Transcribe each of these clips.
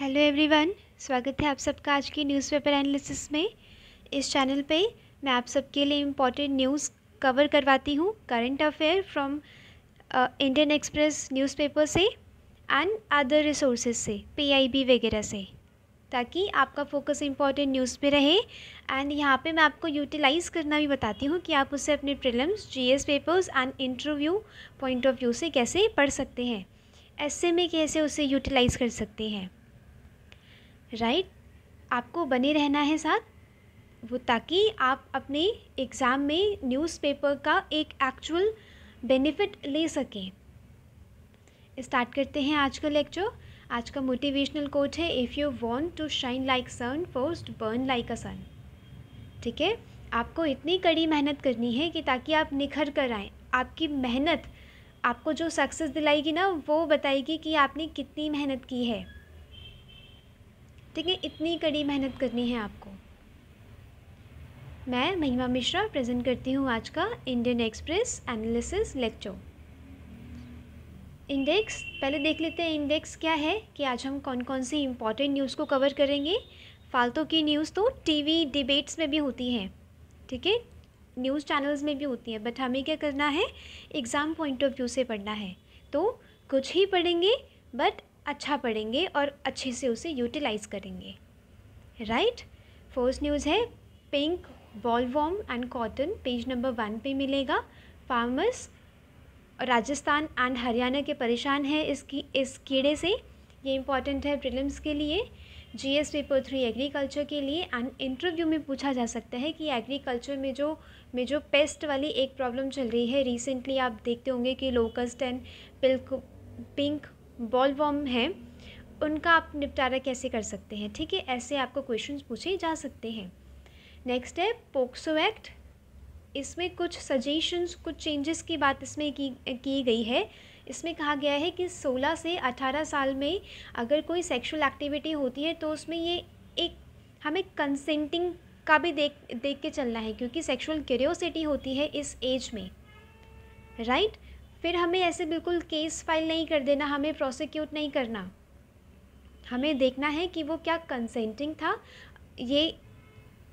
Hello everyone स्वागत है आप सबका आज की न्यूज़पेपर एनालिसिस में इस चैनल पे मैं आप सबके लिए इम्पॉर्टेंट न्यूज़ कवर करवाती हूँ current affair from Indian Express newspaper से एंड अदर रिसोर्सेज से पीआईबी वगैरह से ताकि आपका फोकस इम्पॉर्टेंट न्यूज़ पे रहे एंड यहाँ पे मैं आपको यूटिलाइज़ करना भी बताती हूँ कि आप उससे अपने prelims GS papers and interview point of view से कैसे पढ़ सकते हैं ऐसे में कैसे उसे यूटिलाइज़ कर सकते हैं राइट आपको बने रहना है साथ वो ताकि आप अपने एग्ज़ाम में न्यूज़पेपर का एक एक्चुअल बेनिफिट ले सकें स्टार्ट करते हैं आज का लेक्चर आज का मोटिवेशनल कोट है if you want to shine like sun first burn like a sun ठीक है आपको इतनी कड़ी मेहनत करनी है कि ताकि आप निखर कर आएँ आपकी मेहनत आपको जो सक्सेस दिलाएगी ना वो बताएगी कि आपने कितनी मेहनत की है ठीक है इतनी कड़ी मेहनत करनी है आपको मैं महिमा मिश्रा प्रेजेंट करती हूँ आज का Indian Express analysis lecture index पहले देख लेते हैं इंडेक्स क्या है कि आज हम कौन कौन सी इम्पॉर्टेंट न्यूज़ को कवर करेंगे फालतू की न्यूज़ तो टीवी डिबेट्स में भी होती है ठीक है न्यूज़ चैनल्स में भी होती हैं बट हमें क्या करना है एग्ज़ाम पॉइंट ऑफ व्यू से पढ़ना है तो कुछ ही पढ़ेंगे बट अच्छा पढ़ेंगे और अच्छे से उसे यूटिलाइज करेंगे राइट फर्स्ट न्यूज़ है pink bollworm and cotton page number one पे मिलेगा फार्मर्स राजस्थान एंड हरियाणा के परेशान हैं इसकी इस कीड़े से ये इम्पॉर्टेंट है प्रिलिम्स के लिए G S paper three agriculture के लिए एंड इंटरव्यू में पूछा जा सकता है कि एग्रीकल्चर में जो में जो पेस्ट वाली एक प्रॉब्लम चल रही है रिसेंटली आप देखते होंगे कि लोकस्ट एंड पिल्क पिंक वॉम हैं उनका आप निपटारा कैसे कर सकते हैं ठीक है ऐसे आपको क्वेश्चन पूछे जा सकते हैं नेक्स्ट है पोक्सो एक्ट इसमें कुछ सजेशंस कुछ चेंजेस की बात इसमें की की गई है इसमें कहा गया है कि 16 से 18 साल में अगर कोई सेक्सुअल एक्टिविटी होती है तो उसमें ये एक हमें कंसेंटिंग का भी देख देख के चलना है क्योंकि सेक्सुअल क्यूरियोसिटी होती है इस एज में राइट right? फिर हमें ऐसे बिल्कुल केस फाइल नहीं कर देना हमें प्रोसिक्यूट नहीं करना हमें देखना है कि वो क्या कंसेंटिंग था ये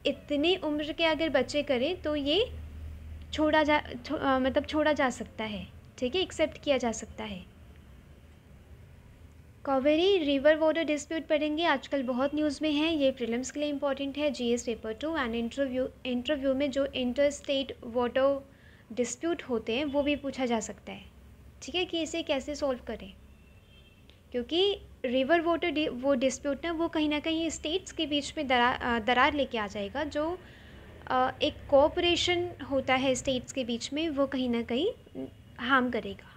इतने उम्र के अगर बच्चे करें तो ये छोड़ा जा छो, आ, मतलब छोड़ा जा सकता है ठीक है एक्सेप्ट किया जा सकता है कॉवेरी रिवर वाटर डिस्प्यूट पढ़ेंगे आजकल बहुत न्यूज़ में है ये प्रिलिम्स के लिए इंपॉर्टेंट है GS paper two and interview interview में जो इंटर स्टेट वाटर डिस्प्यूट होते हैं वो भी पूछा जा सकता है ठीक है कि इसे कैसे सॉल्व करें क्योंकि रिवर वाटर वो डिस्प्यूट ना वो कहीं ना कहीं स्टेट्स के बीच में दरार दरार लेके आ जाएगा जो एक कोऑपरेशन होता है स्टेट्स के बीच में वो कहीं ना कहीं हार्म करेगा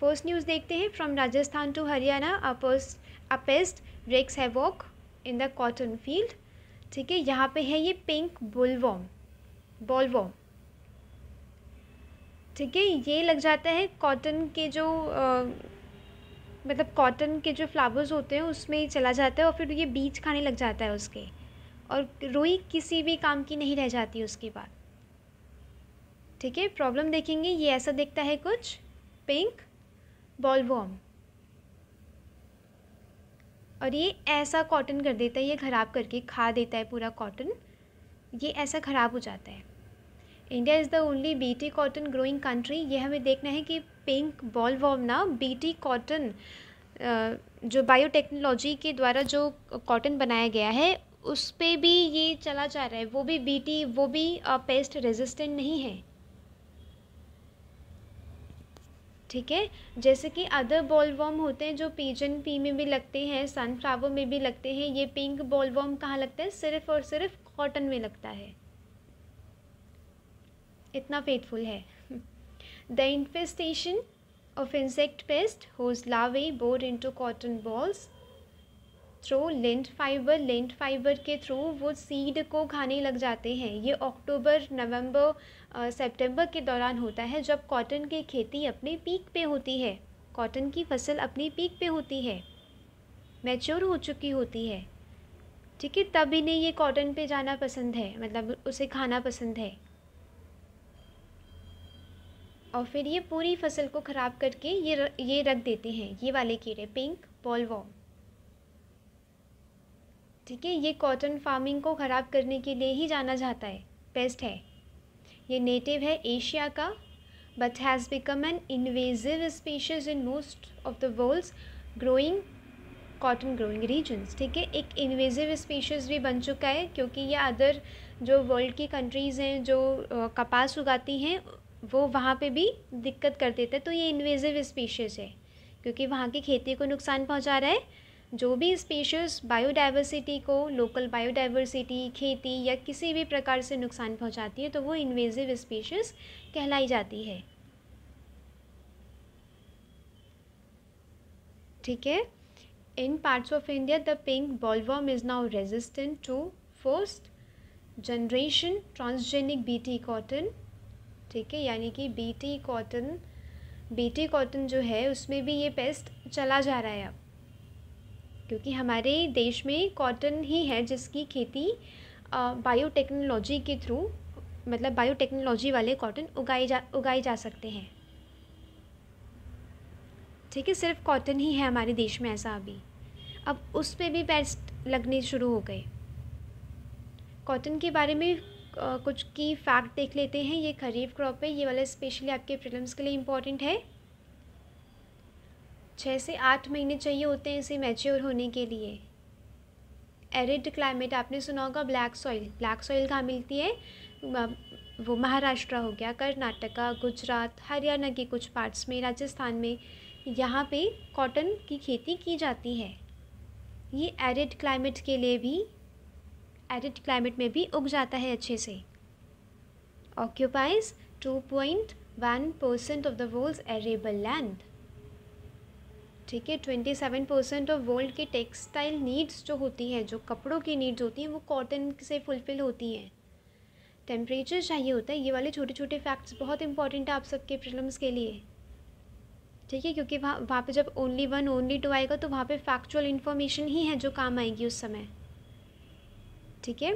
फर्स्ट न्यूज़ देखते हैं from Rajasthan to Haryana a pest a pest breaks havoc in the cotton field ठीक है यहाँ पे है ये पिंक बुलवॉम बॉलवॉम ठीक है ये लग जाता है कॉटन के जो आ, मतलब कॉटन के जो फ्लावर्स होते हैं उसमें चला जाता है और फिर ये बीज खाने लग जाता है उसके और रोई किसी भी काम की नहीं रह जाती उसके बाद ठीक है प्रॉब्लम देखेंगे ये ऐसा दिखता है कुछ पिंक बॉलवॉम और ये ऐसा कॉटन कर देता है ये ख़राब करके खा देता है पूरा कॉटन ये ऐसा ख़राब हो जाता है India is the only BT cotton growing country ये हमें देखना है कि पिंक बॉल वॉम ना बीटी कॉटन जो बायोटेक्नोलॉजी के द्वारा जो कॉटन बनाया गया है उस पर भी ये चला जा रहा है वो भी बीटी वो भी पेस्ट रेजिस्टेंट नहीं है ठीक है जैसे कि अदर बॉलवॉम होते हैं जो पीजन पी में भी लगते हैं सनफ्लावर में भी लगते हैं ये पिंक बॉलवॉम कहाँ लगता है सिर्फ और सिर्फ कॉटन में लगता है इतना फेटफुल है the of insect pest whose larvae bore into cotton bolls through lint fibre lint fibre के थ्रू वो सीड को खाने लग जाते हैं ये अक्टूबर नवंबर सितंबर के दौरान होता है जब कॉटन की खेती अपने पीक पे होती है कॉटन की फसल अपने पीक पे होती है मैच्योर हो चुकी होती है ठीक है तब इन्हें ये कॉटन पे जाना पसंद है मतलब उसे खाना पसंद है और फिर ये पूरी फसल को ख़राब करके ये र, ये रख देते हैं ये वाले कीड़े पिंक बॉलवॉम ठीक है ये कॉटन फार्मिंग को ख़राब करने के लिए ही जाना जाता है पेस्ट है ये नेटिव है एशिया का but has become an invasive species in most of the world's growing cotton growing regions ठीक है एक इन्वेजिव स्पीशीज़ भी बन चुका है क्योंकि ये अदर जो वर्ल्ड की कंट्रीज़ हैं जो कपास उगाती हैं वो वहाँ पे भी दिक्कत कर देते हैं तो ये इन्वेजिव स्पीशीज़ है क्योंकि वहाँ की खेती को नुकसान पहुँचा रहा है जो भी स्पीशीज़ बायोडाइवर्सिटी को लोकल बायोडाइवर्सिटी खेती या किसी भी प्रकार से नुकसान पहुँचाती है तो वो इन्वेजिव स्पीशीज़ कहलाई जाती है ठीक है in parts of India the pink bollworm is now resistant to first generation transgenic BT cotton ठीक है यानी कि बीटी कॉटन बीटी कॉटन जो है उसमें भी ये पेस्ट चला जा रहा है अब क्योंकि हमारे देश में कॉटन ही है जिसकी खेती बायोटेक्नोलॉजी के थ्रू मतलब बायोटेक्नोलॉजी वाले कॉटन उगाए जा उगाए जा सकते हैं ठीक है सिर्फ कॉटन ही है हमारे देश में ऐसा अभी अब उस पर भी पेस्ट लगने शुरू हो गए कॉटन के बारे में कुछ की फैक्ट देख लेते हैं ये खरीफ क्रॉप है ये वाला स्पेशली आपके प्रिलम्स के लिए इम्पॉर्टेंट है छः से आठ महीने चाहिए होते हैं इसे मैच्योर होने के लिए एरिड क्लाइमेट आपने सुना होगा ब्लैक सॉइल ब्लैक सॉइल कहाँ मिलती है वो महाराष्ट्र हो गया कर्नाटका गुजरात हरियाणा के कुछ पार्ट्स में राजस्थान में यहाँ पे कॉटन की खेती की जाती है ये एरिड क्लाइमेट के लिए भी एडिड क्लाइमेट में भी उग जाता है अच्छे से occupies two point one percent of the world's arable land ठीक है twenty seven percent of world की टेक्सटाइल नीड्स जो होती है जो कपड़ों की नीड्स होती हैं वो कॉटन से फुलफिल होती हैं टेम्परेचर चाहिए होता है ये वाले छोटे छोटे फैक्ट्स बहुत इंपॉर्टेंट है आप सबके प्रिलम्स के लिए ठीक है क्योंकि वहाँ वहाँ पे जब ओनली वन ओनली टू आएगा तो वहाँ पे फैक्चुअल इन्फॉर्मेशन ही है जो काम आएगी उस समय ठीक है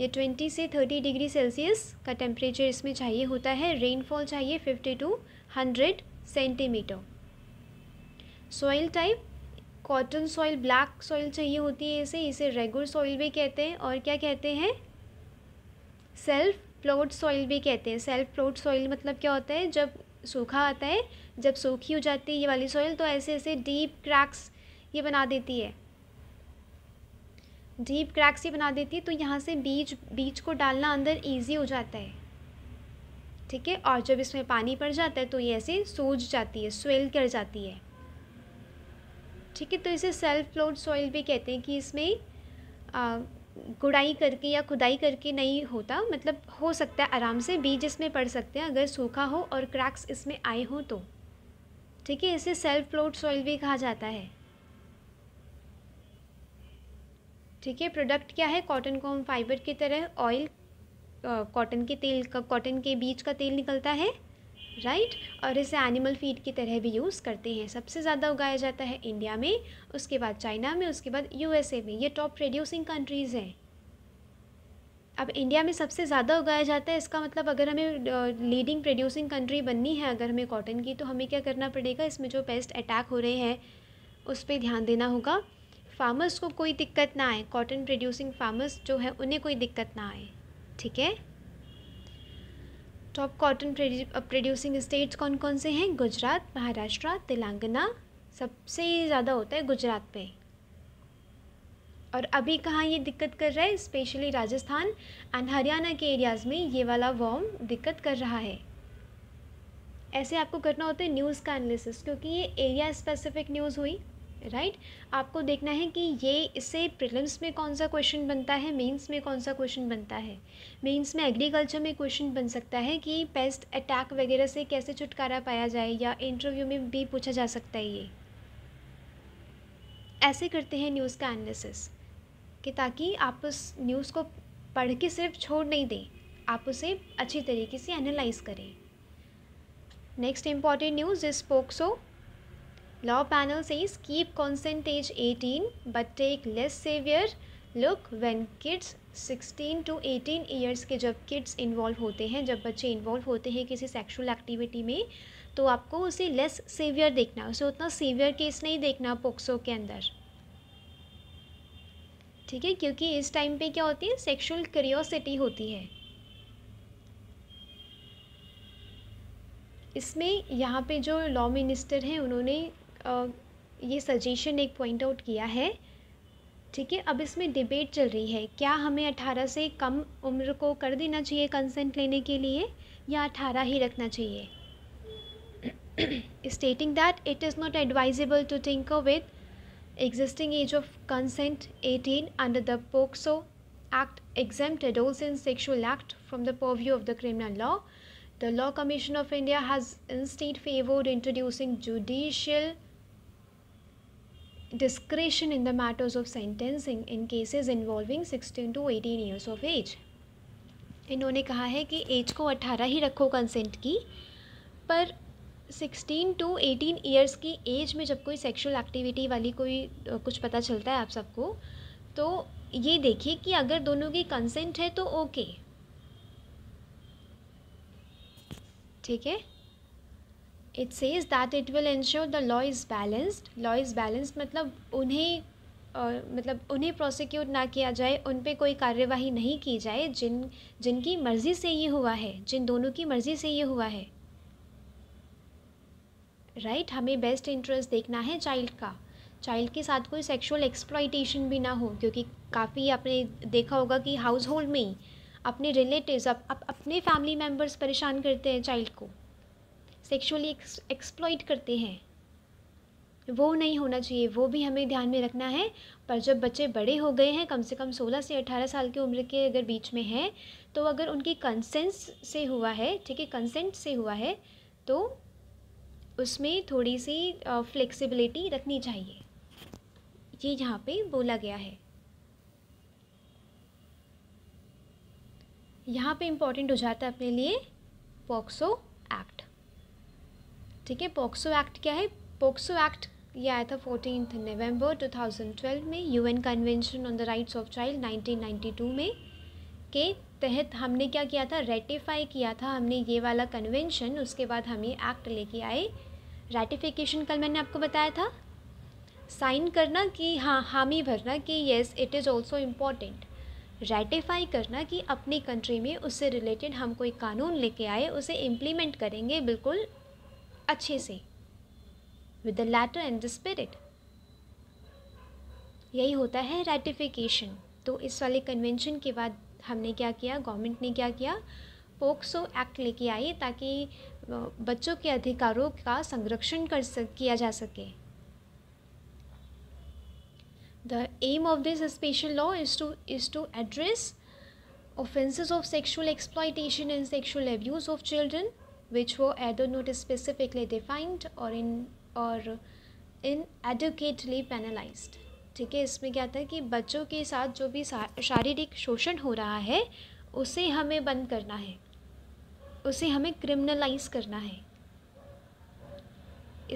ये ट्वेंटी से थर्टी डिग्री सेल्सियस का टेम्परेचर इसमें चाहिए होता है रेनफॉल चाहिए fifty to hundred centimetre soil type cotton soil black soil चाहिए होती है इसे इसे रेगुलर सॉइल भी कहते हैं और क्या कहते हैं सेल्फ प्लोड सॉइल भी कहते हैं सेल्फ प्लोड सॉइल मतलब क्या होता है जब सूखा आता है जब सूखी हो जाती है ये वाली सॉइल तो ऐसे ऐसे डीप क्रैक्स ये बना देती है डीप क्रैक सी बना देती है तो यहाँ से बीज बीज को डालना अंदर ईजी हो जाता है ठीक है और जब इसमें पानी पड़ जाता है तो ये ऐसे सूज जाती है स्वेल कर जाती है ठीक है तो इसे सेल्फ फ्लोड सॉइल भी कहते हैं कि इसमें आ, गुड़ाई करके या खुदाई करके नहीं होता मतलब हो सकता है आराम से बीज इसमें पड़ सकते हैं अगर सूखा हो और क्रैक्स इसमें आए हों तो ठीक है इसे सेल्फ फ्लोड सॉइल भी कहा जाता है ठीक है प्रोडक्ट क्या है कॉटन कॉम फाइबर की तरह ऑयल कॉटन के तेल का कॉटन के बीज का तेल निकलता है राइट right? और इसे एनिमल फीड की तरह भी यूज़ करते हैं सबसे ज़्यादा उगाया जाता है इंडिया में उसके बाद चाइना में उसके बाद यूएसए में ये टॉप प्रोड्यूसिंग कंट्रीज़ हैं अब इंडिया में सबसे ज़्यादा उगाया जाता है इसका मतलब अगर हमें लीडिंग प्रोड्यूसिंग कंट्री बननी है अगर हमें कॉटन की तो हमें क्या करना पड़ेगा इसमें जो पेस्ट अटैक हो रहे हैं उस पर ध्यान देना होगा फार्मर्स को कोई दिक्कत ना आए कॉटन प्रोड्यूसिंग फार्मर्स जो है उन्हें कोई दिक्कत ना आए ठीक है टॉप कॉटन प्रोड्यूसिंग स्टेट्स कौन कौन से हैं गुजरात महाराष्ट्र तेलंगाना सबसे ज़्यादा होता है गुजरात पे और अभी कहाँ ये दिक्कत कर रहा है स्पेशली राजस्थान एंड हरियाणा के एरियाज़ में ये वाला वॉर्म दिक्कत कर रहा है ऐसे आपको करना होता है न्यूज़ का एनालिसिस क्योंकि ये एरिया स्पेसिफिक न्यूज़ हुई राइट आपको देखना है कि ये इससे प्रिलिम्स में कौन सा क्वेश्चन बनता है मेंस में कौन सा क्वेश्चन बनता है मेंस में एग्रीकल्चर में क्वेश्चन बन सकता है कि पेस्ट अटैक वगैरह से कैसे छुटकारा पाया जाए या इंटरव्यू में भी पूछा जा सकता है ये ऐसे करते हैं न्यूज़ का एनालिसिस कि ताकि आप उस न्यूज़ को पढ़ के सिर्फ छोड़ नहीं दें आप उसे अच्छी तरीके से एनालाइज करें next important news is POCSO Law panel says keep consent age 18 but take less severe look when kids 16 to 18 years के जब किड्स इन्वॉल्व होते हैं जब बच्चे इन्वॉल्व होते हैं किसी सेक्शुअल एक्टिविटी में तो आपको उसे लेस सेवियर देखना उसे उतना सीवियर केस नहीं देखना पोक्सो के अंदर ठीक है क्योंकि इस टाइम पे क्या होती है सेक्शुअल क्यूरियोसिटी होती है इसमें यहाँ पे जो लॉ मिनिस्टर हैं उन्होंने ये सजेशन एक पॉइंट आउट किया है ठीक है अब इसमें डिबेट चल रही है क्या हमें अठारह से कम उम्र को कर देना चाहिए कंसेंट लेने के लिए या अठारह ही रखना चाहिए stating that it is not advisable to think with existing age of consent eighteen under the POCSO act exempt adolescents in sexual act from the purview of the criminal law the Law Commission of India has instead favoured introducing judicial discretion in the matters of sentencing in cases involving 16 to 18 years of age इन्होंने कहा है कि as को 18 ही रखो consent की पर 16 to 18 years की as में जब कोई सेक्सुअल एक्टिविटी वाली कोई कुछ पता चलता है आप सबको तो ये देखिए कि अगर दोनों की कंसेंट है तो ओके ठीक है it says that it will ensure the law is balanced law is balanced मतलब उन्हें और मतलब उन्हें प्रोसिक्यूट ना किया जाए उन पर कोई कार्यवाही नहीं की जाए जिन जिनकी मर्ज़ी से ये हुआ है जिन दोनों की मर्ज़ी से ये हुआ है राइट right? हमें बेस्ट इंटरेस्ट देखना है चाइल्ड का चाइल्ड के साथ कोई सेक्सुअल एक्सप्लॉयटेशन भी ना हो क्योंकि काफ़ी आपने देखा होगा कि हाउस होल्ड में ही अपने रिलेटिव अप, अप, अपने फैमिली मेम्बर्स परेशान करते हैं चाइल्ड को सेक्सुअली एक्सप्लॉइट करते हैं वो नहीं होना चाहिए वो भी हमें ध्यान में रखना है पर जब बच्चे बड़े हो गए हैं कम से कम सोलह से अठारह साल की उम्र के अगर बीच में हैं तो अगर उनकी कंसेंस से हुआ है ठीक है कंसेंट से हुआ है तो उसमें थोड़ी सी फ्लेक्सिबिलिटी रखनी चाहिए ये यहाँ पे बोला गया है यहाँ पे इम्पॉर्टेंट हो जाता है अपने लिए पॉक्सो एक्ट ठीक है पोक्सो एक्ट क्या है पोक्सो एक्ट ये आया था फोर्टीन नवंबर 2012 में UN convention on the rights of child 1992 में के तहत हमने क्या किया था रेटिफाई किया था हमने ये वाला कन्वेंशन उसके बाद हम ये एक्ट लेके आए रेटिफिकेशन कल मैंने आपको बताया था साइन करना कि हाँ हामी भरना कि yes it is also important ratify करना कि अपनी कंट्री में उससे रिलेटेड हम कोई कानून लेके आए उसे इम्प्लीमेंट करेंगे बिल्कुल अच्छे से with the letter and the spirit यही होता है रेटिफिकेशन तो इस वाले कन्वेंशन के बाद हमने क्या किया गवर्नमेंट ने क्या किया पोक्सो एक्ट लेके आई ताकि बच्चों के अधिकारों का संरक्षण कर सक किया जा सके the aim of this special law is to is to address offenses of sexual exploitation and sexual abuse of children which were either not specifically defined or in or inadequately penalise ठीक है इसमें क्या था कि बच्चों के साथ जो भी शारीरिक शोषण हो रहा है उसे हमें बंद करना है उसे हमें क्रिमिनलाइज करना है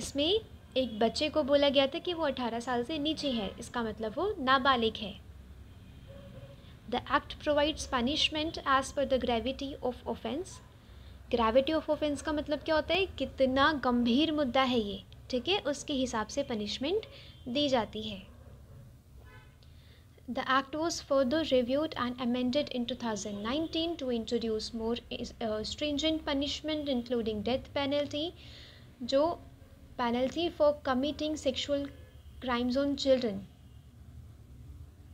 इसमें एक बच्चे को बोला गया था कि वो अठारह साल से नीचे है इसका मतलब वो नाबालिग है the act provides punishment as per the gravity of offence gravity of offence का मतलब क्या होता है कितना गंभीर मुद्दा है ये ठीक है उसके हिसाब से पनिशमेंट दी जाती है the act was further reviewed and amended in two thousand nineteen to introduce more stringent punishment including death penalty जो penalty for committing sexual crimes on children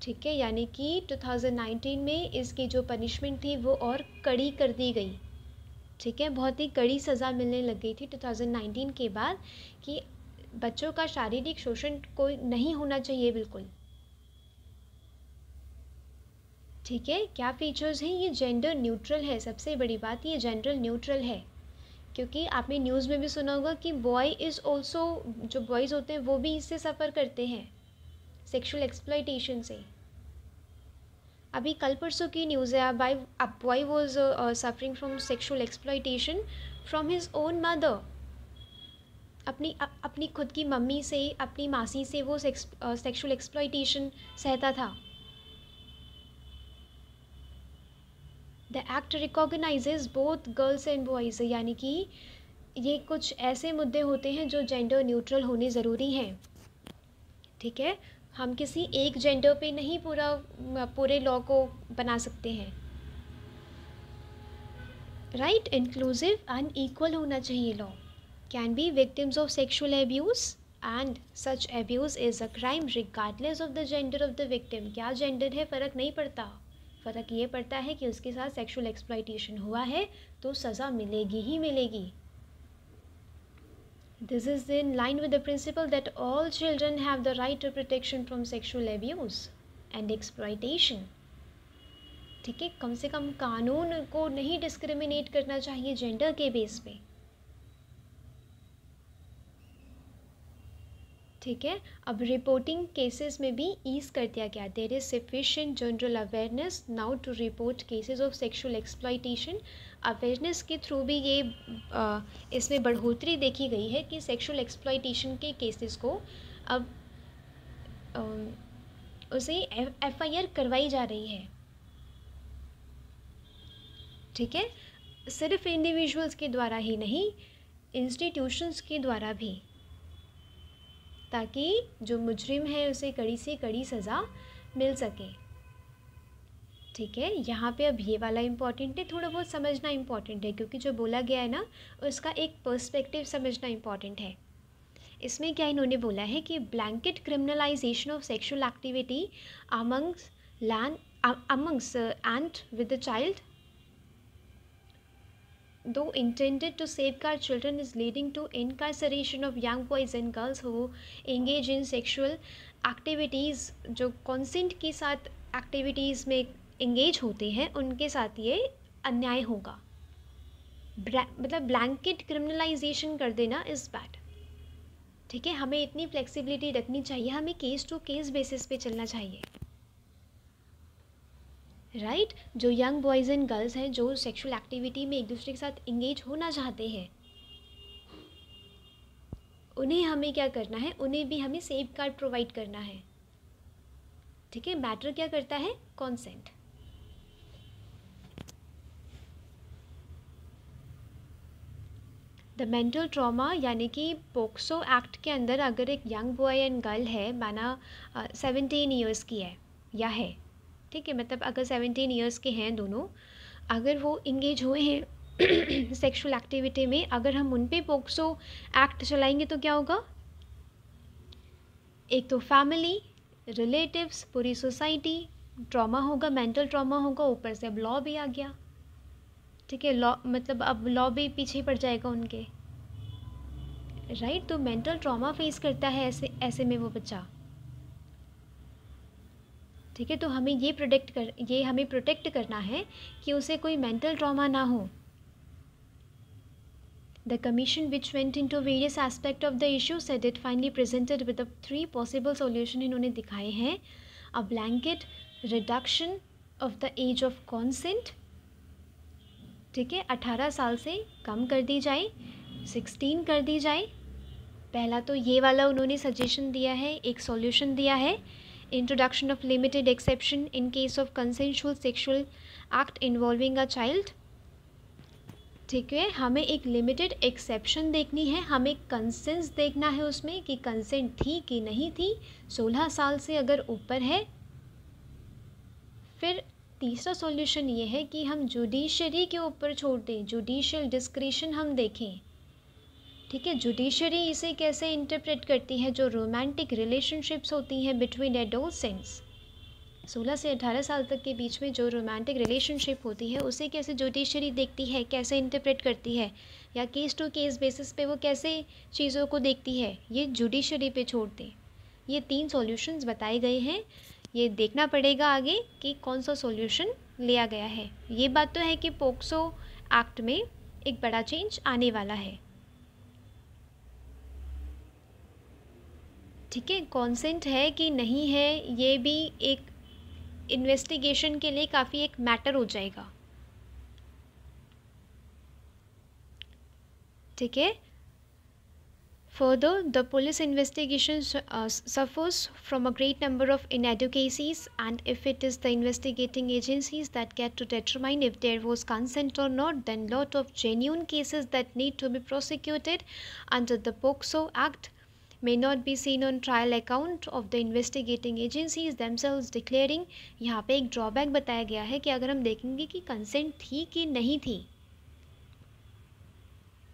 ठीक है यानी कि 2019 में इसकी जो पनिशमेंट थी वो और कड़ी कर दी गई ठीक है बहुत ही कड़ी सज़ा मिलने लग गई थी 2019 के बाद कि बच्चों का शारीरिक शोषण कोई नहीं होना चाहिए बिल्कुल ठीक है क्या फीचर्स हैं ये जेंडर न्यूट्रल है सबसे बड़ी बात ये जेंडर न्यूट्रल है क्योंकि आपने न्यूज़ में भी सुना होगा कि बॉय इज़ ऑल्सो जो बॉयज़ होते हैं वो भी इससे सफ़र करते हैं सेक्शुअल एक्सप्लाइटेशन से अभी कल परसों की न्यूज़ है a boy boy was suffering from sexual exploitation from his own mother अपनी अप, अपनी खुद की मम्मी से अपनी मासी से वो सेक्शुअल एक्सप्लाइटेशन uh, सहता था the act recognises both girls and boys यानी कि ये कुछ ऐसे मुद्दे होते हैं जो जेंडर न्यूट्रल होने ज़रूरी हैं ठीक है हम किसी एक जेंडर पे नहीं पूरा पूरे लॉ को बना सकते हैं राइट इंक्लूसिव एंड इक्वल होना चाहिए law can be victims of sexual abuse and such abuse is a crime regardless of the gender of the victim क्या जेंडर है फ़र्क नहीं पड़ता फ़र्क ये पड़ता है कि उसके साथ सेक्सुअल एक्सप्लाइटेशन हुआ है तो सज़ा मिलेगी ही मिलेगी This is in line with the principle that all children have the right to protection from sexual abuse and exploitation. ठीक है कम से कम कानून को नहीं डिस्क्रिमिनेट करना चाहिए जेंडर के बेस पे ठीक है अब रिपोर्टिंग केसेस में भी ईज कर दिया गया there is sufficient general awareness now to report cases of sexual exploitation awareness के थ्रू भी ये आ, इसमें बढ़ोतरी देखी गई है कि सेक्सुअल एक्सप्लाइटेशन के केसेस को अब आ, उसे एफ आई आर करवाई जा रही है ठीक है सिर्फ इंडिविजुअल्स के द्वारा ही नहीं इंस्टीट्यूशंस के द्वारा भी ताकि जो मुजरिम है उसे कड़ी से कड़ी सज़ा मिल सके ठीक है यहाँ पे अब ये वाला इम्पॉर्टेंट है थोड़ा बहुत समझना इम्पॉर्टेंट है क्योंकि जो बोला गया है ना उसका एक पर्सपेक्टिव समझना इम्पॉर्टेंट है इसमें क्या इन्होंने बोला है कि blanket criminalisation of sexual activity amongst land amongst and with the child though intended to safeguard children is leading to incarceration of young boys and girls who engage in sexual activities जो consent के साथ activities में engage होते हैं उनके साथ ये अन्याय होगा मतलब ब्लैंकेट क्रिमिनलाइजेशन कर देना इज़ बैड ठीक है हमें इतनी फ्लेक्सिबिलिटी रखनी चाहिए हमें केस टू केस बेसिस पे चलना चाहिए राइट right? जो यंग बॉयज़ एंड गर्ल्स हैं जो सेक्सुअल एक्टिविटी में एक दूसरे के साथ इंगेज होना चाहते हैं उन्हें हमें क्या करना है उन्हें भी हमें सेफ गार्ड प्रोवाइड करना है ठीक है मैटर क्या करता है कॉन्सेंट मेंटल ट्रॉमा यानी कि पोक्सो एक्ट के अंदर अगर एक यंग बॉय एंड गर्ल है माना सेवेंटीन ईयर्स की है या है ठीक है मतलब अगर सेवेंटीन ईयर्स के हैं दोनों अगर वो इंगेज हुए हैं सेक्सुअल एक्टिविटी में अगर हम उन पर पोक्सो एक्ट चलाएंगे तो क्या होगा एक तो फैमिली रिलेटिव्स पूरी सोसाइटी ट्रॉमा होगा मेंटल ट्रॉमा होगा ऊपर से अब लॉ भी आ गया ठीक है लॉ मतलब अब लॉ भी पीछे पड़ जाएगा उनके राइट तो मेंटल ट्रॉमा फेस करता है ऐसे ऐसे में वो बच्चा ठीक है तो हमें ये प्रोटेक्ट कर ये हमें प्रोटेक्ट करना है कि उसे कोई मेंटल ट्रॉमा ना हो The commission, which went into various aspects of the issue, said it finally presented with the three possible solution इन्होंने दिखाए हैं a blanket reduction of the age of consent ठीक है 18 साल से कम कर दी जाए 16 कर दी जाए पहला तो ये वाला उन्होंने सजेशन दिया है एक सॉल्यूशन दिया है introduction of limited exception in case of consensual sexual act involving a child ठीक है हमें एक लिमिटेड एक्सेप्शन देखनी है हमें कंसेंस देखना है उसमें कि कंसेंट थी कि नहीं थी सोलह साल से अगर ऊपर है फिर तीसरा सॉल्यूशन ये है कि हम जुडिशरी के ऊपर छोड़ दें जुडिशियल डिस्क्रिशन हम देखें ठीक है जुडिशरी इसे कैसे इंटरप्रेट करती है जो रोमांटिक रिलेशनशिप्स होती हैं बिटवीन सेंस सोलह से अठारह साल तक के बीच में जो रोमांटिक रिलेशनशिप होती है उसे कैसे जुडिशरी देखती है कैसे इंटरप्रेट करती है या केस टू केस बेसिस पे वो कैसे चीज़ों को देखती है ये जुडिशरी पे छोड़ दें ये तीन सॉल्यूशंस बताए गए हैं ये देखना पड़ेगा आगे कि कौन सा सॉल्यूशन लिया गया है ये बात तो है कि पोक्सो एक्ट में एक बड़ा चेंज आने वाला है ठीक है कॉन्सेंट है कि नहीं है ये भी एक इन्वेस्टिगेशन के लिए काफ़ी एक मैटर हो जाएगा ठीक है further the police investigation suffers from a great number of inadequacies and if it is the investigating agencies that get to determine if there was consent और not then lot of genuine cases that need to be prosecuted under the POCSO act may not be seen on trial account of the investigating agencies themselves declaring यहाँ पे एक drawback बताया गया है कि अगर हम देखेंगे कि कंसेंट थी कि नहीं थी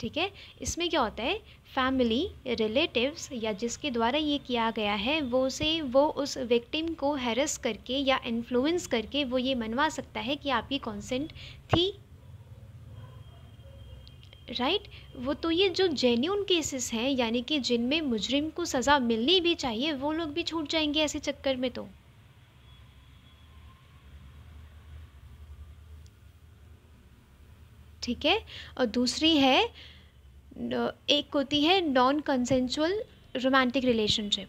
ठीक है इसमें क्या होता है फैमिली रिलेटिव्स या जिसके द्वारा ये किया गया है वो उसे वो उस विक्टिम को हैरस करके या इन्फ्लुएंस करके वो ये मनवा सकता है कि आपकी कंसेंट थी राइट वो तो ये जो जेन्यून केसेस हैं यानी कि जिनमें मुजरिम को सज़ा मिलनी भी चाहिए वो लोग भी छूट जाएंगे ऐसे चक्कर में तो ठीक है और दूसरी है एक होती है non consensual romantic relationship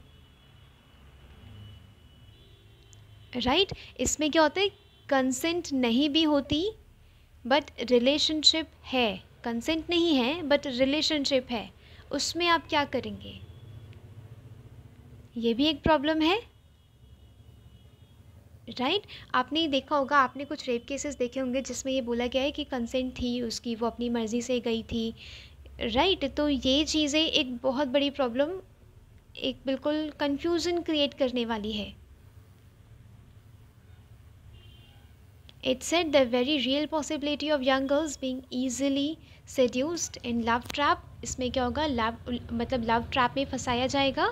right इसमें क्या होता है कंसेंट नहीं भी होती बट रिलेशनशिप है कंसेंट नहीं है बट रिलेशनशिप है उसमें आप क्या करेंगे ये भी एक प्रॉब्लम है राइट right? आपने देखा होगा आपने कुछ रेप केसेस देखे होंगे जिसमें ये बोला गया है कि कंसेंट थी उसकी वो अपनी मर्ज़ी से गई थी राइट right? तो ये चीज़ें एक बहुत बड़ी प्रॉब्लम एक बिल्कुल कन्फ्यूज़न क्रिएट करने वाली है It said the very real possibility of young girls being easily seduced in love trap इसमें क्या होगा लव मतलब लव ट्रैप में फंसाया जाएगा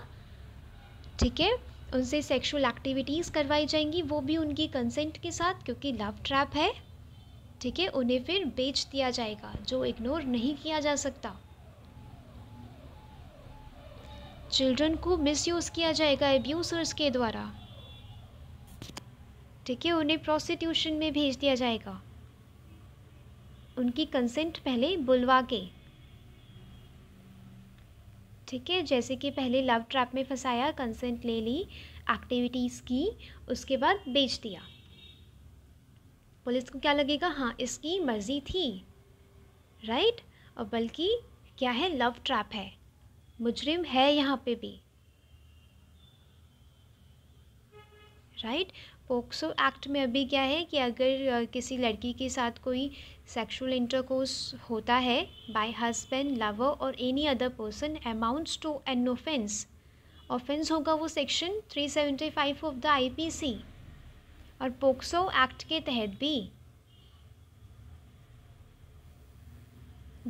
ठीक है उनसे सेक्सुअल एक्टिविटीज़ करवाई जाएंगी वो भी उनकी कंसेंट के साथ क्योंकि लव ट्रैप है ठीक है उन्हें फिर बेच दिया जाएगा जो इग्नोर नहीं किया जा सकता चिल्ड्रन को मिसयूज़ किया जाएगा एब्यूसर्स के द्वारा ठीक है उन्हें प्रोस्टिट्यूशन में भेज दिया जाएगा उनकी कंसेंट पहले बुलवा के ठीक है जैसे कि पहले लव ट्रैप में फंसाया कंसेंट ले ली एक्टिविटीज़ की उसके बाद बेच दिया पुलिस को क्या लगेगा हाँ इसकी मर्ज़ी थी राइट और बल्कि क्या है लव ट्रैप है मुजरिम है यहाँ पे भी राइट पोक्सो एक्ट में अभी क्या है कि अगर किसी लड़की के साथ कोई सेक्सुअल इंटरकोर्स होता है बाय हस्बैंड लवर और any other person amounts to an offence offence होगा वो सेक्शन 375 ऑफ द आईपीसी और पोक्सो एक्ट के तहत भी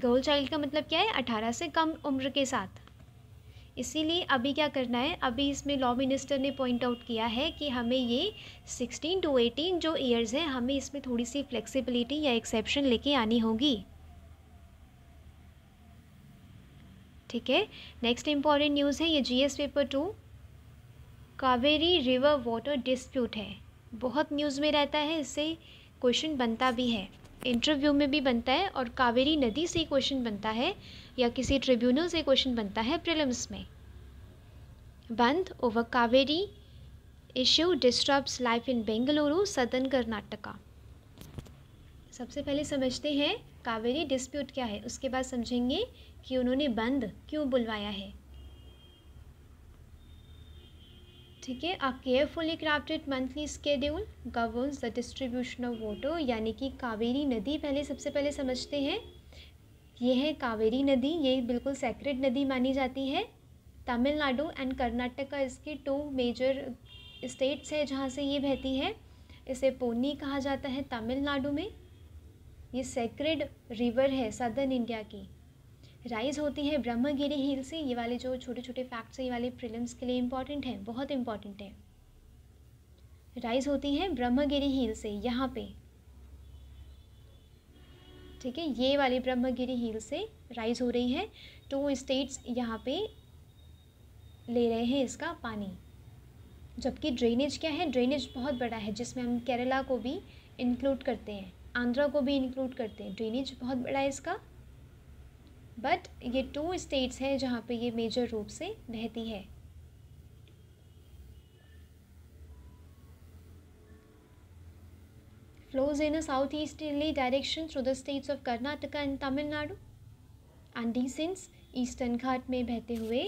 गर्ल चाइल्ड का मतलब क्या है अठारह से कम उम्र के साथ इसीलिए अभी क्या करना है अभी इसमें लॉ मिनिस्टर ने पॉइंट आउट किया है कि हमें ये 16 टू 18 जो ईयर्स हैं हमें इसमें थोड़ी सी फ्लेक्सिबिलिटी या एक्सेप्शन लेके आनी होगी ठीक है नेक्स्ट इम्पॉर्टेंट न्यूज़ है ये GS paper two Cauvery river water dispute है बहुत न्यूज़ में रहता है इससे क्वेश्चन बनता भी है इंटरव्यू में भी बनता है और कावेरी नदी से क्वेश्चन बनता है या किसी ट्रिब्यूनल से क्वेश्चन बनता है प्रिलिम्स में bandh over Cauvery issue disturbs life in Bengaluru southern Karnataka सबसे पहले समझते हैं कावेरी डिस्प्यूट क्या है उसके बाद समझेंगे कि उन्होंने बंद क्यों बुलवाया है ठीक है a carefully crafted monthly schedule governs the distribution of water यानी कि कावेरी नदी पहले सबसे पहले समझते हैं ये है कावेरी नदी ये बिल्कुल सेक्रेट नदी मानी जाती है तमिलनाडु एंड कर्नाटक का इसके टू मेजर स्टेट्स है जहाँ से ये बहती है इसे पोनी कहा जाता है तमिलनाडु में ये सेक्रेड रिवर है सदर्न इंडिया की राइज होती है ब्रह्मगिरी हिल से ये वाले जो छोटे छोटे फैक्ट्स हैं ये वाले प्रिलिम्स के लिए इम्पॉर्टेंट हैं बहुत इम्पॉर्टेंट है राइज होती है ब्रह्मगिरी हिल से यहाँ पे ठीक है ये वाली ब्रह्मगिरी हिल से राइज हो रही है टू स्टेट्स यहाँ पे ले रहे हैं इसका पानी जबकि ड्रेनेज क्या है ड्रेनेज बहुत बड़ा है जिसमें हम केरला को भी इंक्लूड करते हैं आंध्रा को भी इंक्लूड करते हैं ड्रेनेज बहुत बड़ा है इसका बट ये टू स्टेट्स हैं जहाँ पे ये मेजर रूप से बहती है flows in a southeasterly direction through the states of Karnataka and Tamil Nadu and descends Eastern Ghat में बहते हुए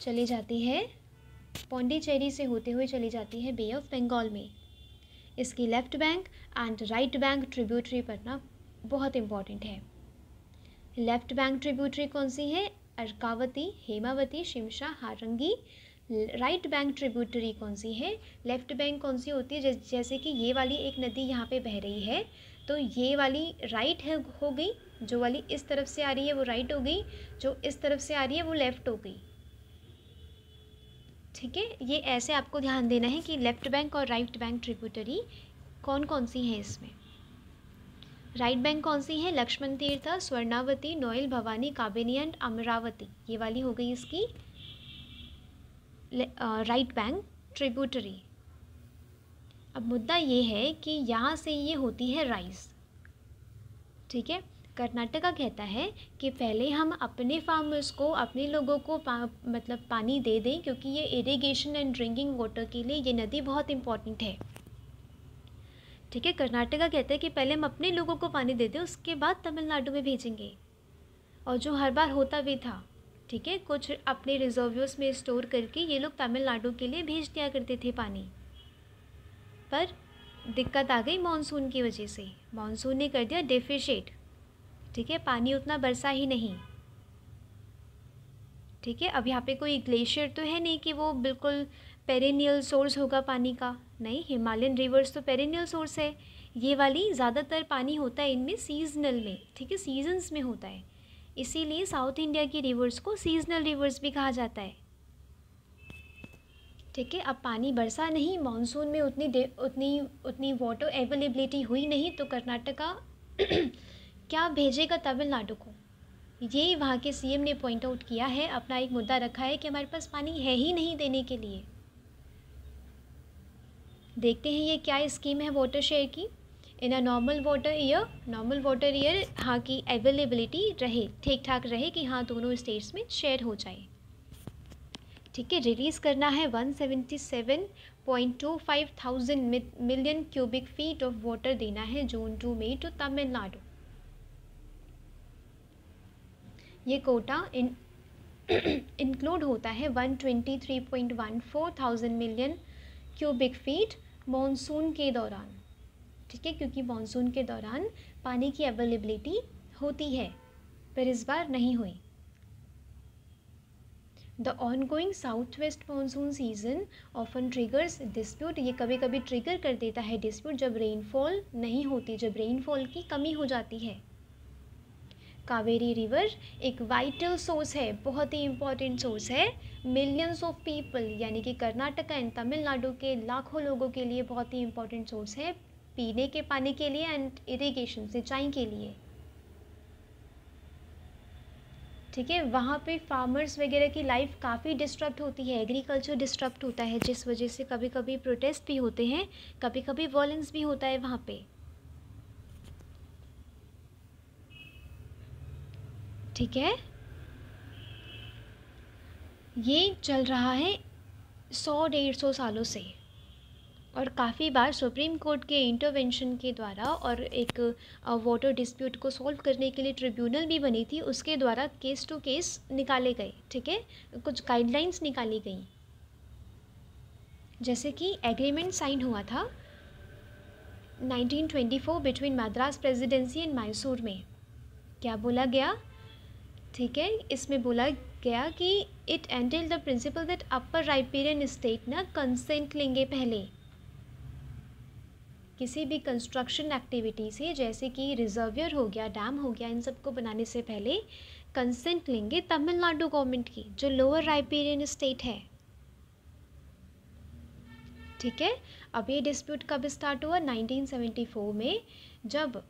चली जाती है पौंडीचेरी से होते हुए चली जाती है बे ऑफ बंगाल में इसकी left bank and right bank tributary पढ़ना बहुत इम्पॉर्टेंट है लेफ्ट बैंक ट्रिब्यूटरी कौन सी है Arkavathi Hemavathi Shimsha Harangi right bank tributary कौन सी है लेफ्ट बैंक कौन सी होती है जैसे कि ये वाली एक नदी यहाँ पे बह रही है तो ये वाली राइट है हो गई जो वाली इस तरफ से आ रही है वो राइट हो गई जो इस तरफ से आ रही है वो लेफ़्ट हो गई ठीक है ये ऐसे आपको ध्यान देना है कि लेफ़्ट बैंक और राइट बैंक ट्रिब्यूटरी कौन कौन सी है इसमें राइट बैंक कौन सी है लक्ष्मण तीर्थ स्वर्णावती नोयल भवानी काबिनी एंड अमरावती ये वाली हो गई इसकी राइट बैंक ट्रिब्यूटरी अब मुद्दा ये है कि यहाँ से ये होती है राइस ठीक है कर्नाटका कहता है कि पहले हम अपने फार्मर्स को अपने लोगों को पा, मतलब पानी दे दें क्योंकि ये इरिगेशन एंड ड्रिंकिंग वाटर के लिए ये नदी बहुत इम्पॉर्टेंट है ठीक है कर्नाटका कहता है कि पहले हम अपने लोगों को पानी दे दें उसके बाद तमिलनाडु में भेजेंगे और जो हर बार होता भी था ठीक है कुछ अपने रिजर्व्यूस में स्टोर करके ये लोग तमिलनाडु के लिए भेज दिया करते थे पानी पर दिक्कत आ गई मानसून की वजह से मानसून ने कर दिया डेफिशेट ठीक है पानी उतना बरसा ही नहीं ठीक है अब यहाँ पे कोई ग्लेशियर तो है नहीं कि वो बिल्कुल पेरेनियल सोर्स होगा पानी का नहीं हिमालयन रिवर्स तो पेरेनियल सोर्स है ये वाली ज़्यादातर पानी होता है इनमें सीजनल में ठीक है सीजन्स में होता है इसीलिए साउथ इंडिया की रिवर्स को सीजनल रिवर्स भी कहा जाता है ठीक है अब पानी बरसा नहीं मानसून में उतनी उतनी उतनी वाटर अवेलेबिलिटी हुई नहीं तो कर्नाटका क्या भेजेगा तमिलनाडु को ये वहाँ के सीएम ने पॉइंट आउट किया है अपना एक मुद्दा रखा है कि हमारे पास पानी है ही नहीं देने के लिए देखते हैं ये क्या स्कीम है वाटर शेयर की in a normal water year normal water year हाँ की अवेलेबिलिटी रहे ठीक ठाक रहे कि हाँ दोनों स्टेट्स में शेयर हो जाए ठीक है रिलीज़ करना है 177.25,000 thousand million cubic feet of water देना है June to May to Tamil Nadu ये कोटा इन इंक्लूड होता है 123.14,000 thousand million cubic feet monsoon के दौरान ठीक है क्योंकि मानसून के दौरान पानी की अवेलेबिलिटी होती है पर इस बार नहीं हुई the ongoing south west monsoon season often triggers dispute ये कभी कभी ट्रिगर कर देता है डिस्प्यूट जब रेनफॉल नहीं होती जब रेनफॉल की कमी हो जाती है कावेरी रिवर एक वाइटल सोर्स है बहुत ही इम्पॉर्टेंट सोर्स है मिलियंस ऑफ पीपल यानी कि कर्नाटका एंड तमिलनाडु के लाखों लोगों के लिए बहुत ही इम्पॉर्टेंट सोर्स है पीने के पानी के लिए एंड इरिगेशन सिंचाई के लिए ठीक है वहाँ पे फार्मर्स वगैरह की लाइफ काफ़ी डिस्टर्ब होती है एग्रीकल्चर डिस्टर्ब होता है जिस वजह से कभी कभी प्रोटेस्ट भी होते हैं कभी कभी वॉलेंस भी होता है वहाँ पे ठीक है ये चल रहा है सौ डेढ़ सौ सालों से और काफ़ी बार सुप्रीम कोर्ट के इंटरवेंशन के द्वारा और एक वाटर डिस्प्यूट को सॉल्व करने के लिए ट्रिब्यूनल भी बनी थी उसके द्वारा केस टू केस निकाले गए ठीक है कुछ गाइडलाइंस निकाली गई जैसे कि एग्रीमेंट साइन हुआ था 1924 between Madras Presidency and Mysore में क्या बोला गया ठीक है इसमें बोला गया कि it entails the principle that upper riparian state ना कंसेंट लेंगे पहले किसी भी कंस्ट्रक्शन एक्टिविटी से जैसे कि रिजर्वियर हो गया डैम हो गया इन सबको बनाने से पहले कंसेंट लेंगे तमिलनाडु गवर्नमेंट की जो लोअर राइपेरियन स्टेट है ठीक है अब ये डिस्प्यूट कब स्टार्ट हुआ 1974 में जब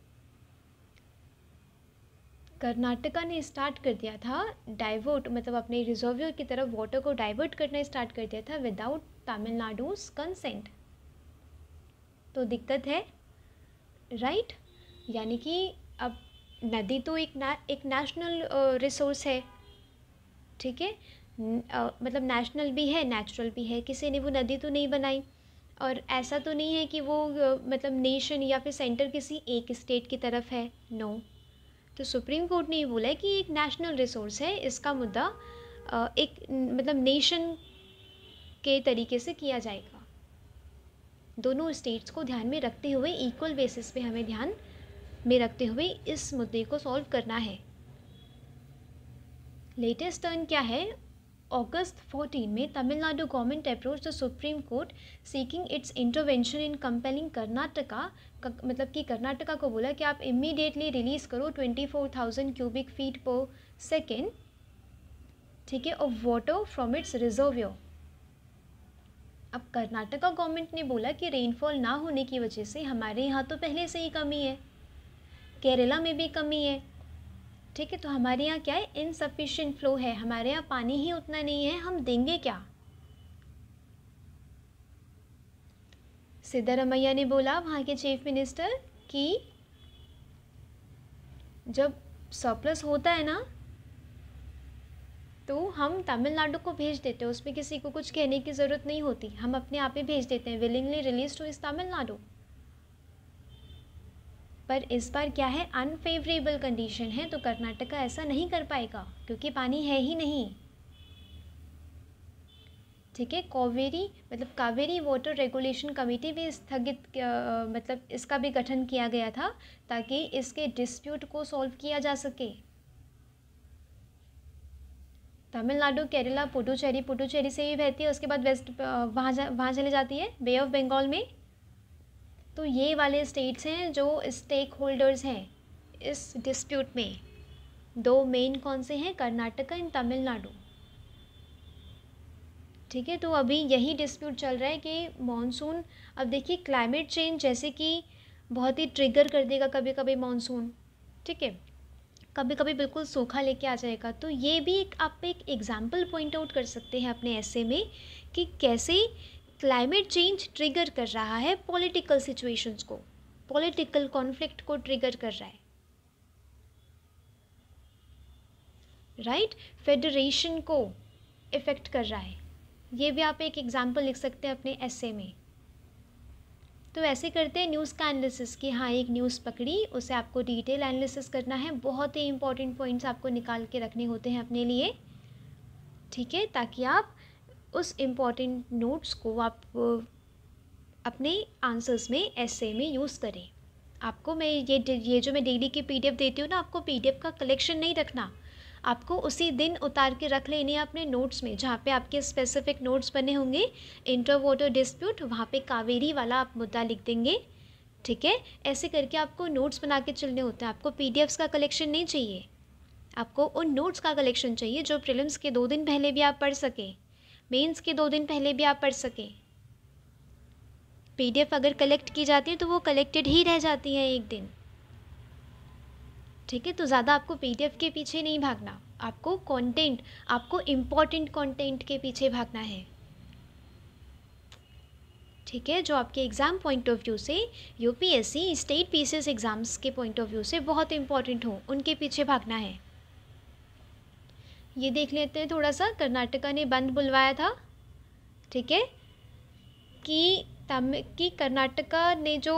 कर्नाटका ने स्टार्ट कर दिया था डाइवर्ट मतलब अपने रिजर्वियर की तरफ वाटर को डाइवर्ट करना स्टार्ट कर दिया था विदाउट तमिलनाडुज कंसेंट तो दिक्कत है राइट यानी कि अब नदी तो एक ना एक नेशनल रिसोर्स है ठीक है मतलब नेशनल भी है नेचुरल भी है किसी ने वो नदी तो नहीं बनाई और ऐसा तो नहीं है कि वो मतलब नेशन या फिर सेंटर किसी एक स्टेट की तरफ है नो no. तो सुप्रीम कोर्ट ने ये बोला है कि एक नेशनल रिसोर्स है इसका मुद्दा एक मतलब नेशन के तरीके से किया जाएगा दोनों स्टेट्स को ध्यान में रखते हुए इक्वल बेसिस पे हमें ध्यान में रखते हुए इस मुद्दे को सॉल्व करना है लेटेस्ट टर्न क्या है अगस्त 14 में Tamil Nadu government approach the Supreme Court seeking its intervention in compelling Karnataka मतलब कि कर्नाटका को बोला कि आप इमीडिएटली रिलीज़ करो 24,000 क्यूबिक फीट पर सेकेंड ठीक है of water from its reservoir अब कर्नाटका गवर्नमेंट ने बोला कि रेनफॉल ना होने की वजह से हमारे यहाँ तो पहले से ही कमी है केरला में भी कमी है ठीक है तो हमारे यहाँ क्या है इनसफिशेंट फ्लो है हमारे यहाँ पानी ही उतना नहीं है हम देंगे क्या सिद्धारमैया ने बोला वहाँ के चीफ मिनिस्टर कि जब सरप्लस होता है ना तो हम तमिलनाडु को भेज देते हैं उसमें किसी को कुछ कहने की ज़रूरत नहीं होती हम अपने आप ही भेज देते हैं विलिंगली रिलीज टू इस तमिलनाडु पर इस बार क्या है अनफेवरेबल कंडीशन है तो कर्नाटका ऐसा नहीं कर पाएगा क्योंकि पानी है ही नहीं ठीक है कावेरी मतलब कावेरी वाटर रेगुलेशन कमेटी भी स्थगित मतलब इसका भी गठन किया गया था ताकि इसके डिस्प्यूट को सॉल्व किया जा सके तमिलनाडु केरला पुडुचेरी पुडुचेरी से ही बहती है उसके बाद वेस्ट वहाँ जा वहाँ चले जाती है बे ऑफ बंगाल में तो ये वाले स्टेट्स हैं जो स्टेक होल्डर्स हैं इस डिस्प्यूट में दो मेन कौन से हैं कर्नाटका एंड तमिलनाडु ठीक है तो अभी यही डिस्प्यूट चल रहा है कि मानसून अब देखिए क्लाइमेट चेंज जैसे कि बहुत ही ट्रिगर कर देगा कभी कभी मानसून ठीक है कभी कभी बिल्कुल सूखा लेके आ जाएगा तो ये भी एक आप एक एग्ज़ाम्पल पॉइंट आउट कर सकते हैं अपने ऐसे में कि कैसे क्लाइमेट चेंज ट्रिगर कर रहा है पॉलिटिकल सिचुएशंस को पॉलिटिकल कॉन्फ्लिक्ट को ट्रिगर कर रहा है राइट right? फेडरेशन को इफ़ेक्ट कर रहा है ये भी आप एक एग्ज़ाम्पल लिख सकते हैं अपने ऐसे में तो वैसे करते हैं न्यूज़ का एनालिसिस कि हाँ एक न्यूज़ पकड़ी उसे आपको डिटेल एनालिसिस करना है बहुत ही इंपॉर्टेंट पॉइंट्स आपको निकाल के रखने होते हैं अपने लिए ठीक है ताकि आप उस इम्पॉर्टेंट नोट्स को आप अपने आंसर्स में ऐसे में यूज़ करें आपको मैं ये ये जो मैं डेली की पीडीएफ देती हूँ ना आपको पीडीएफ का कलेक्शन नहीं रखना आपको उसी दिन उतार के रख लेने अपने नोट्स में जहाँ पे आपके स्पेसिफिक नोट्स बने होंगे इंटर डिस्प्यूट वहाँ पे कावेरी वाला आप मुद्दा लिख देंगे ठीक है ऐसे करके आपको नोट्स बना के चलने होते हैं आपको पी का कलेक्शन नहीं चाहिए आपको उन नोट्स का कलेक्शन चाहिए जो प्रिलिम्स के दो दिन पहले भी आप पढ़ सकें मेन्स के दो दिन पहले भी आप पढ़ सकें पीडीएफ अगर कलेक्ट की जाती है तो वो कलेक्टेड ही रह जाती है एक दिन ठीक है तो ज़्यादा आपको पी के पीछे नहीं भागना आपको कंटेंट आपको इम्पॉर्टेंट कंटेंट के पीछे भागना है ठीक है जो आपके एग्ज़ाम पॉइंट ऑफ व्यू से यूपीएससी स्टेट पीसीएस एग्ज़ाम्स के पॉइंट ऑफ व्यू से बहुत इंपॉर्टेंट हो उनके पीछे भागना है ये देख लेते हैं थोड़ा सा कर्नाटका ने बंद बुलवाया था ठीक है कि तम कि कर्नाटका ने जो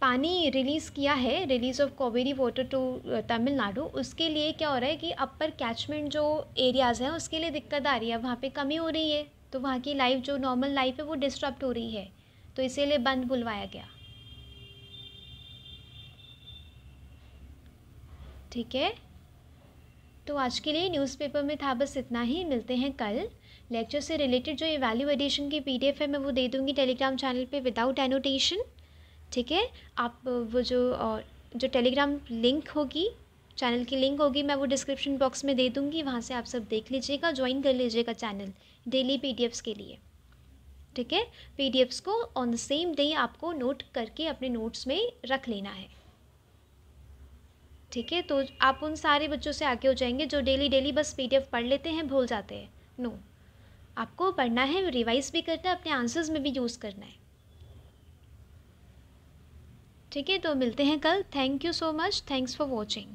पानी रिलीज़ किया है release of Cauvery water to Tamil Nadu उसके लिए क्या हो रहा है कि अपर कैचमेंट जो एरियाज़ हैं उसके लिए दिक्कत आ रही है वहाँ पे कमी हो रही है तो वहाँ की लाइफ जो नॉर्मल लाइफ है वो डिस्टर्ब हो रही है तो इसीलिए बंद बुलवाया गया ठीक है तो आज के लिए न्यूज़पेपर में था बस इतना ही मिलते हैं कल लेक्चर से रिलेटेड जो ये वैल्यू एडिशन की पीडीएफ है मैं वो दे दूँगी टेलीग्राम चैनल पे विदाउट एनोटेशन ठीक है आप वो जो जो टेलीग्राम लिंक होगी चैनल की लिंक होगी मैं वो डिस्क्रिप्शन बॉक्स में दे दूँगी वहाँ से आप सब देख लीजिएगा ज्वाइन कर लीजिएगा चैनल डेली पी के लिए ठीक है पी को ऑन द सेम डे आपको नोट करके अपने नोट्स में रख लेना है ठीक है तो आप उन सारे बच्चों से आगे हो जाएंगे जो डेली डेली बस पी पढ़ लेते हैं भूल जाते हैं नो no. आपको पढ़ना है रिवाइज भी करना है अपने आंसर्स में भी यूज़ करना है ठीक है तो मिलते हैं कल thank you so much thanks for watching